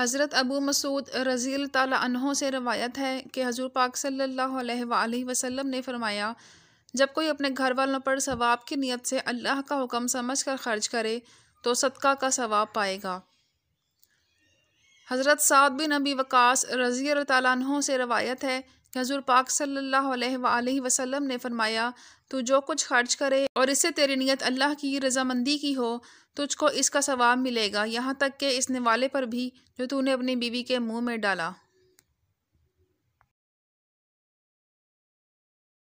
हज़रत अबू मसूद रज़ी तहों से रवायत है कि हजूर पाक सल्ला वसम ने फ़रमाया जब कोई अपने घर वालों पर सवाब की नीयत से अल्लाह का हुक्म समझ कर ख़र्च करे तो सदका का सवाब पाएगा हज़रत साद बिन अबी वकास रज़ी तहों से रवायत है कि हज़ुर पाक सल्ला वसलम ने फरमाया तू जो कुछ खर्च करे और इससे तेरी नीयत अल्लाह की रजामंदी की हो तुझको इसका सवाब मिलेगा यहाँ तक कि इस निवाले पर भी जो तूने अपनी बीवी के मुँह में डाला